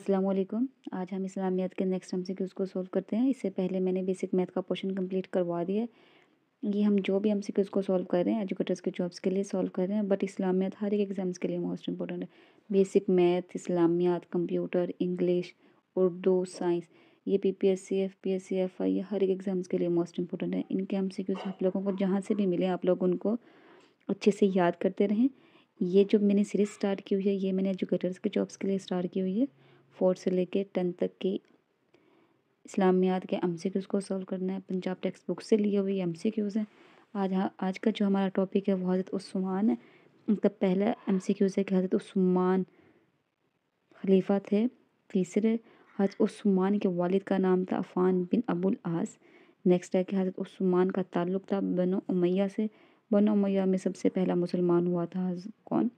असलम आज हम इस्लामियत के नेक्स्ट एम सी को सॉल्व करते हैं इससे पहले मैंने बेसिक मैथ का पोर्शन कंप्लीट करवा दिया है ये हम जो भी एम सी को सॉल्व कर रहे हैं एजुकेटर्स के जॉब्स के लिए सॉल्व कर रहे हैं बट इस्लामियत हर एक एग्ज़ाम्स के लिए मोस्ट इंपॉर्टेंट है बेसिक मैथ इस्लामियात कंप्यूटर इंग्लिश उर्दू साइंस ये P P S C F P S C F I ये हर एक एग्ज़ाम्स के लिए मोस्ट इंपॉर्टेंट है इनके एम सी क्यूज़ आप लोगों को जहाँ से भी मिले आप लोग उनको अच्छे से याद करते रहें ये जो मैंने सीरीज़ स्टार्ट की हुई है ये मैंने एजुकेटर्स के जॉब्स के लिए स्टार्ट की हुई है फोर से लेके टेन तक की इस्लामियात के एम सी क्यूज़ को सॉल्व करना है पंजाब टेक्स्ट बुक से लिए हुए एम सी क्यूज़ हैं आज हाँ आज का जो हमारा टॉपिक है वो हज़रत उस्मान है उनका पहला एम सी क्यूज़ है कि हज़रत उस्मान खलीफा थे तीसरे हज़रत उस्मान के वालिद का नाम था Affan bin Abul Aas next है कि हज़रत उस्मान का ताल्लुक़ था बनो उमैया से बनो उमैया में सबसे पहला मुसलमान हुआ था कौन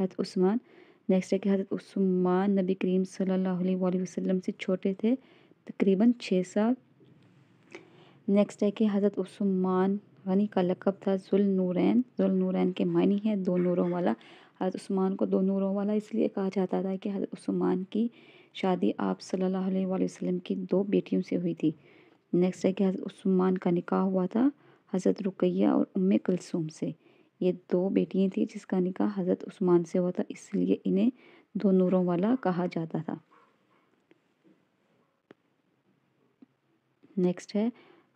हज़रत उस्मान नेक्स्ट है कि हज़रत उस्मान नबी करीम सल्लल्लाहु अलैहि वसल्लम से छोटे थे तकरीबन छः साल नेक्स्ट है कि हज़रत उस्मान गनी का लकब था जुल नूरैन जुल नूरैन के मानी है दो नूरों वाला हज़रत उस्मान को दो नूरों वाला इसलिए कहा जाता था कि हज़रत उस्मान की शादी आप सल्लल्लाहु अलैहि वसल्लम की दो बेटियों से हुई थी नेक्स्ट है कि हज़रत उस्मान का निकाह हुआ था हज़रत रुकैया और उम्मे कलसूम से ये दो बेटियां थी जिसका निकाह हज़रत उस्मान से हुआ था इसलिए इन्हें दो नूरों वाला कहा जाता था नेक्स्ट है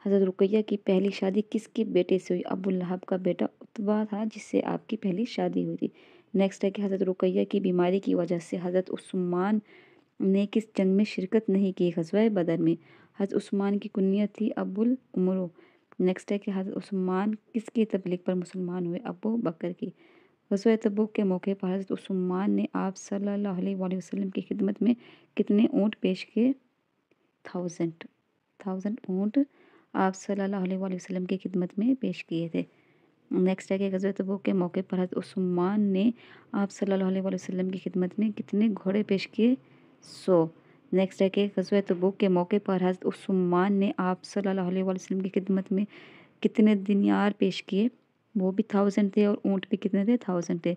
हज़रत रुकैया की पहली शादी किसके बेटे से हुई अबू लहब का बेटा उतवा था जिससे आपकी पहली शादी हुई थी नेक्स्ट है कि हज़रत रुकैया की बीमारी की वजह से हज़रत उस्मान ने किस जंग में शिरकत नहीं की गजवा बदर में हज़रत उस्मान की कुनियत थी अबुल उमरों नेक्स्ट है कि हज़रत उस्मान किसकी तबलीग पर मुसलमान हुए अबू बकर की गजवा तबुक के मौके पर हज़रत उस्मान ने आप सल्लल्लाहु अलैहि वसल्लम की खिदमत में कितने ऊँट पेश किए थाउजेंड थाउजेंड ऊँट आप सल्लल्लाहु अलैहि वसल्लम की खिदमत में पेश किए थे नेक्स्ट है कि गजवा तबुक के मौके पर हज़रत उस्मान ने आप सल्लल्लाहु अलैहि वसल्लम की खिदमत में कितने घोड़े पेश किए सौ नेक्स्ट है कि गजवा तबुक के मौके पर हज़रत उस्मान ने आप सल्लल्लाहु अलैहि वसल्लम की खिदमत में कितने दिनार पेश किए वो भी थाउजेंड थे और ऊँट भी कितने थे थाउजेंड थे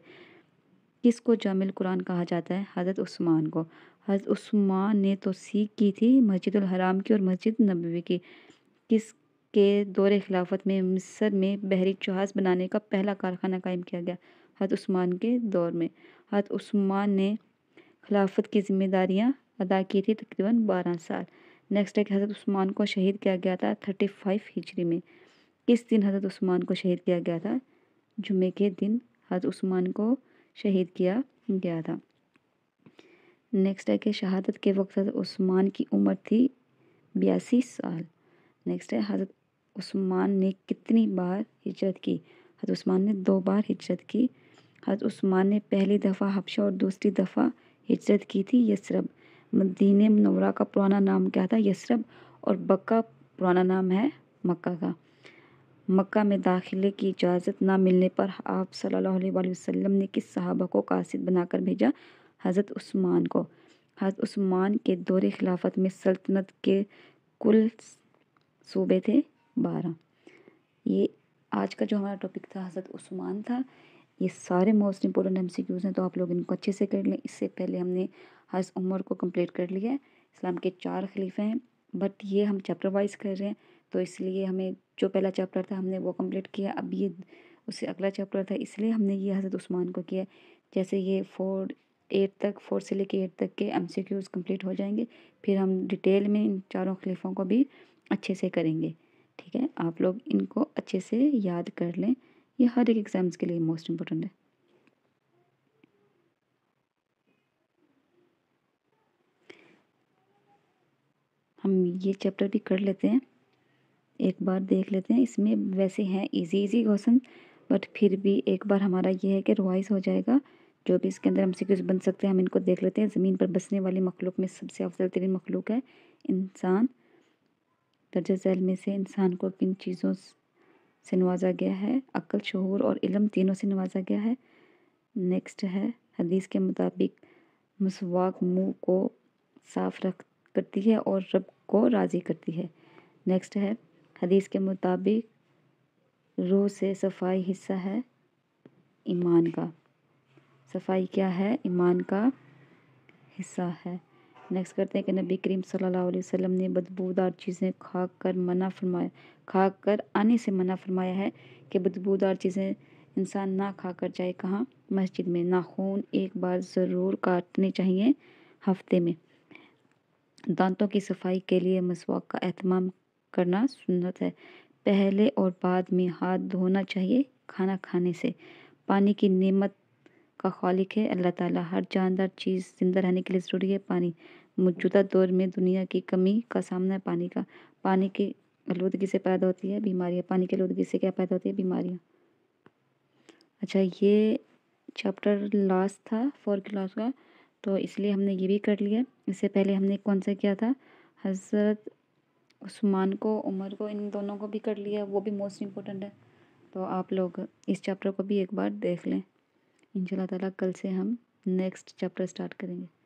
को जामिल कुरान कहा जाता है हज़रत उस्मान को हज़रत उस्मान ने तो सीख की थी मस्जिद हराम की और मस्जिद नबवी की किस के दौर खिलाफत में मिसर में बहरी जहाज़ बनाने का पहला कारखाना कायम किया गया हज़रत उस्मान के दौर में हज़रत उस्मान ने खिलाफत की जिम्मेदारियाँ अदा की थी तकरीबन बारह साल नेक्स्ट है कि हज़रत उस्मान को शहीद किया गया था थर्टी फाइव हिजरी में किस दिन हज़रत उस्मान को शहीद किया गया था जुमे के दिन हज़रत उस्मान को शहीद किया गया था नेक्स्ट है कि शहादत के वक्त हज़रत उस्मान की उम्र थी बयासी साल नेक्स्ट है हज़रत उस्मान ने कितनी बार हिजरत की हज़रत उस्मान ने दो बार हिजरत की हज़रत उस्मान ने पहली दफ़ा हबशा और दूसरी दफ़ा हिजरत की थी यसरब मदीने मनौरा का पुराना नाम क्या था यसरब और बक्का पुराना नाम है मक्का का मक्का में दाखिले की इजाज़त ना मिलने पर आप सल्लल्लाहु अलैहि वसल्लम ने किस सहाबा को कासिद बनाकर भेजा हज़रत उस्मान को हज़रत उस्मान के दौरे खिलाफत में सल्तनत के कुल सूबे थे बारह ये आज का जो हमारा टॉपिक था हज़रत उस्मान था ये सारे मोस्ट इंपॉर्टेंट एम हैं तो आप लोग इनको अच्छे से कर लें इससे पहले हमने हर उम्र को कम्प्लीट कर लिया है इस्लाम के चार खलीफे हैं बट ये हम चैप्टर वाइज कर रहे हैं तो इसलिए हमें जो पहला चैप्टर था हमने वो कम्प्लीट किया अब ये उससे अगला चैप्टर था इसलिए हमने ये हज़रत उस्मान को किया जैसे ये फोर एट तक फोर से लेके एट तक के एम सी क्यूज़ कम्प्लीट हो जाएंगे फिर हम डिटेल में इन चारों खलीफों को भी अच्छे से करेंगे ठीक है आप लोग इनको अच्छे से याद कर लें ये हर एक एग्ज़ाम्स के लिए मोस्ट इम्पोर्टेंट है हम ये चैप्टर भी कर लेते हैं एक बार देख लेते हैं इसमें वैसे हैं इजी इजी क्वेश्चन बट फिर भी एक बार हमारा ये है कि रिवाइज हो जाएगा जो भी इसके अंदर हम सिक्यूज बन सकते हैं हम इनको देख लेते हैं ज़मीन पर बसने वाली मखलूक में सबसे अफजल तरीन मखलूक है इंसान दर्जा झैल में से इंसान को किन चीज़ों से नवाजा गया है अक्ल शहूर और इलम तीनों से नवाजा गया है नेक्स्ट है हदीस के मुताबिक मसवाक मुंह को साफ रख करती है और रब को राज़ी करती है नेक्स्ट है हदीस के मुताबिक रूह से सफाई हिस्सा है ईमान का सफाई क्या है ईमान का हिस्सा है नेक्स्ट करते हैं कि नबी करीम सल्लल्लाहु अलैहि वसल्लम ने बदबूदार चीज़ें खा कर मना फरमाया खा कर आने से मना फरमाया है कि बदबूदार चीज़ें इंसान ना खा कर जाए कहाँ मस्जिद में नाखून एक बार ज़रूर काटने चाहिए हफ्ते में दांतों की सफाई के लिए मसवाक का अहतमाम करना सुन्नत है पहले और बाद में हाथ धोना चाहिए खाना खाने से पानी की नेमत का खालिक है अल्लाह ताला हर जानदार चीज़ ज़िंदा रहने के लिए ज़रूरी है पानी मौजूदा दौर में दुनिया की कमी का सामना है पानी का पानी की आलूदगी से पैदा होती है बीमारियाँ पानी की आलूदगी से क्या पैदा होती है बीमारियाँ अच्छा ये चैप्टर लास्ट था फोर क्लास का तो इसलिए हमने ये भी कर लिया इससे पहले हमने कौन सा किया था हज़रत उस्मान को उमर को इन दोनों को भी कर लिया वो भी मोस्ट इम्पोर्टेंट है तो आप लोग इस चैप्टर को भी एक बार देख लें इन ताला कल से हम नेक्स्ट चैप्टर स्टार्ट करेंगे